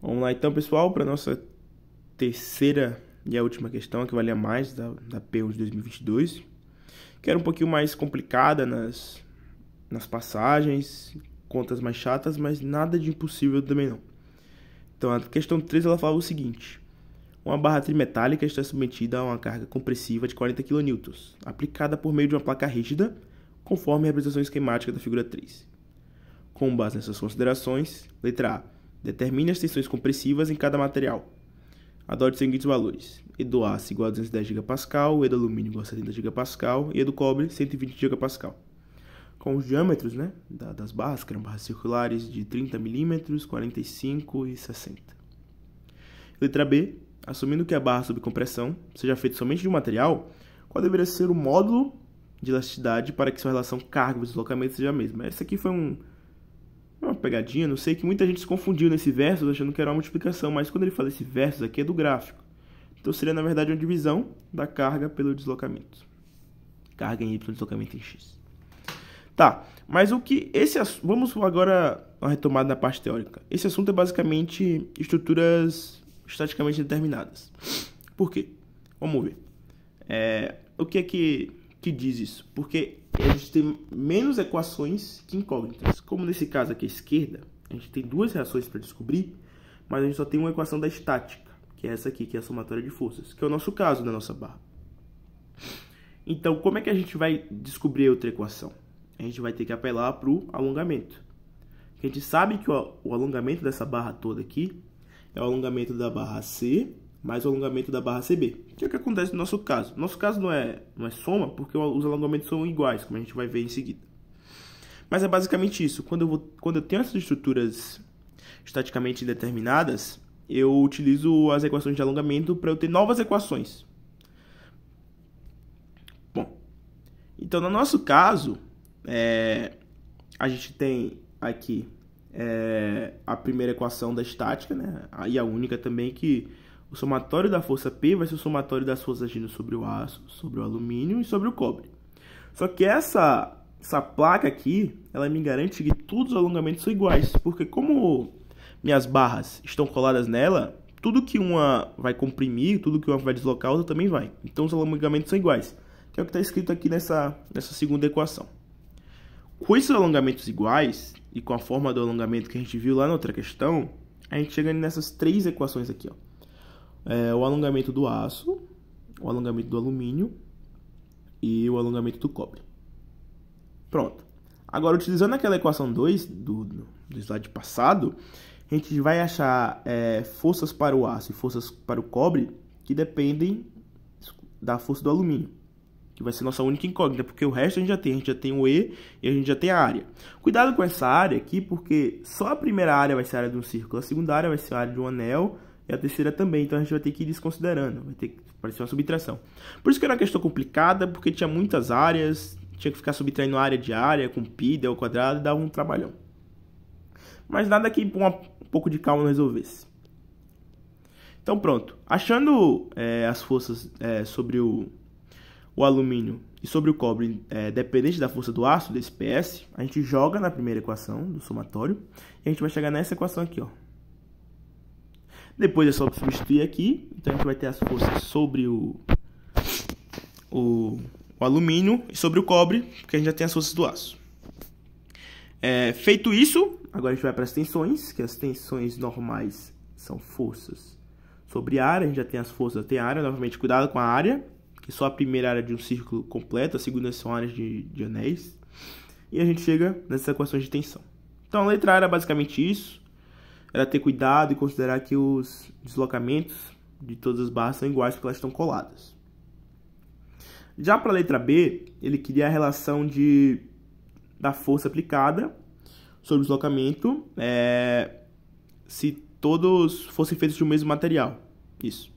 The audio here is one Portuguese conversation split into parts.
Vamos lá então, pessoal, para nossa terceira e a última questão, que valia mais da, da 1 de 2022, que era um pouquinho mais complicada nas, nas passagens, contas mais chatas, mas nada de impossível também não. Então, a questão 3 ela fala o seguinte: uma barra trimetálica está submetida a uma carga compressiva de 40 kN, aplicada por meio de uma placa rígida, conforme a representação esquemática da figura 3. Com base nessas considerações, letra A Determine as tensões compressivas em cada material. Adote os seguintes valores. E do aço igual a 210 GPa, E do alumínio igual a 70 GPa e E do cobre 120 GPa. Com os diâmetros né, das barras, que eram barras circulares de 30 mm, 45 e 60. Letra B. Assumindo que a barra sob compressão seja feita somente de um material, qual deveria ser o módulo de elasticidade para que sua relação carga e deslocamento seja a mesma? Esse aqui foi um, pegadinha, não sei que muita gente se confundiu nesse verso achando que era uma multiplicação, mas quando ele fala esse verso aqui é do gráfico. Então seria na verdade uma divisão da carga pelo deslocamento. Carga em y, deslocamento em x. Tá, mas o que esse vamos agora uma retomada na parte teórica. Esse assunto é basicamente estruturas estaticamente determinadas. Por quê? Vamos ver. É, o que é que que diz isso, porque a gente tem menos equações que incógnitas. Como nesse caso aqui à esquerda, a gente tem duas reações para descobrir, mas a gente só tem uma equação da estática, que é essa aqui, que é a somatória de forças, que é o nosso caso da nossa barra. Então, como é que a gente vai descobrir outra equação? A gente vai ter que apelar para o alongamento. A gente sabe que o alongamento dessa barra toda aqui é o alongamento da barra C mais o alongamento da barra CB. Que é o que acontece no nosso caso. Nosso caso não é, não é soma, porque os alongamentos são iguais, como a gente vai ver em seguida. Mas é basicamente isso. Quando eu, vou, quando eu tenho essas estruturas estaticamente determinadas, eu utilizo as equações de alongamento para eu ter novas equações. Bom, então no nosso caso, é, a gente tem aqui é, a primeira equação da estática, né? E a única também que o somatório da força P vai ser o somatório das forças agindo sobre o aço, sobre o alumínio e sobre o cobre. Só que essa, essa placa aqui, ela me garante que todos os alongamentos são iguais, porque como minhas barras estão coladas nela, tudo que uma vai comprimir, tudo que uma vai deslocar, a outra também vai. Então os alongamentos são iguais, que é o que está escrito aqui nessa, nessa segunda equação. Com esses alongamentos iguais e com a forma do alongamento que a gente viu lá na outra questão, a gente chega nessas três equações aqui, ó é, o alongamento do aço, o alongamento do alumínio e o alongamento do cobre. Pronto. Agora, utilizando aquela equação 2 do, do slide passado, a gente vai achar é, forças para o aço e forças para o cobre que dependem da força do alumínio, que vai ser nossa única incógnita, porque o resto a gente já tem, a gente já tem o E e a gente já tem a área. Cuidado com essa área aqui, porque só a primeira área vai ser a área de um círculo, a segunda área vai ser a área de um anel, e a terceira também. Então a gente vai ter que ir desconsiderando, vai ter que parecer uma subtração. Por isso que era uma questão complicada, porque tinha muitas áreas, tinha que ficar subtraindo área de área, com π, del quadrado, e dava um trabalhão. Mas nada que com um pouco de calma não resolvesse. Então pronto, achando é, as forças é, sobre o, o alumínio e sobre o cobre é, dependente da força do ácido, desse PS, a gente joga na primeira equação do somatório e a gente vai chegar nessa equação aqui, ó, depois é só substituir aqui. Então a gente vai ter as forças sobre o, o, o alumínio e sobre o cobre, porque a gente já tem as forças do aço. É, feito isso, agora a gente vai para as tensões, que as tensões normais são forças sobre área, a gente já tem as forças, tem área, novamente cuidado com a área, que só a primeira área de um círculo completo, a segunda são áreas de, de anéis, e a gente chega nessas equações de tensão. Então a letra A era basicamente isso, era ter cuidado e considerar que os deslocamentos de todas as barras são iguais porque elas estão coladas. Já para a letra B, ele queria a relação de, da força aplicada sobre o deslocamento é, se todos fossem feitos de um mesmo material. Isso.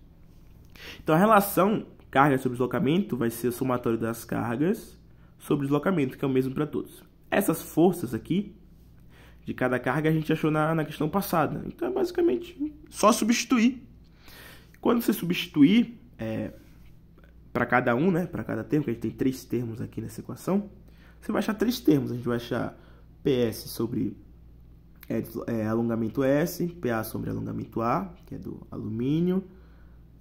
Então a relação carga sobre deslocamento vai ser o somatório das cargas sobre deslocamento, que é o mesmo para todos. Essas forças aqui de cada carga a gente achou na, na questão passada. Então é basicamente só substituir. Quando você substituir é, para cada um, né, para cada termo, que a gente tem três termos aqui nessa equação, você vai achar três termos. A gente vai achar PS sobre é, é, alongamento S, PA sobre alongamento A, que é do alumínio,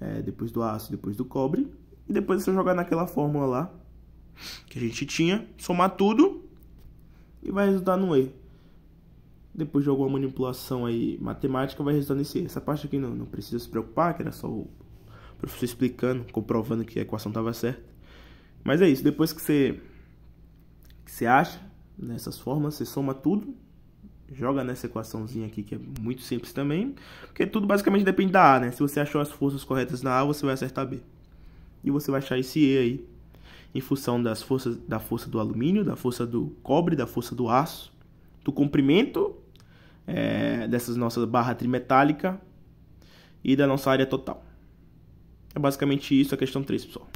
é, depois do aço, depois do cobre. E depois você é jogar naquela fórmula lá que a gente tinha, somar tudo e vai resultar no E depois de alguma manipulação aí matemática, vai resultar nesse Essa parte aqui não, não precisa se preocupar, que era só o professor explicando, comprovando que a equação estava certa. Mas é isso, depois que você, que você acha nessas formas, você soma tudo, joga nessa equaçãozinha aqui, que é muito simples também, porque tudo basicamente depende da A, né? Se você achou as forças corretas na A, você vai acertar B. E você vai achar esse E aí, em função das forças, da força do alumínio, da força do cobre, da força do aço, do comprimento é, dessas nossas barra trimetálica e da nossa área total. É basicamente isso a questão 3, pessoal.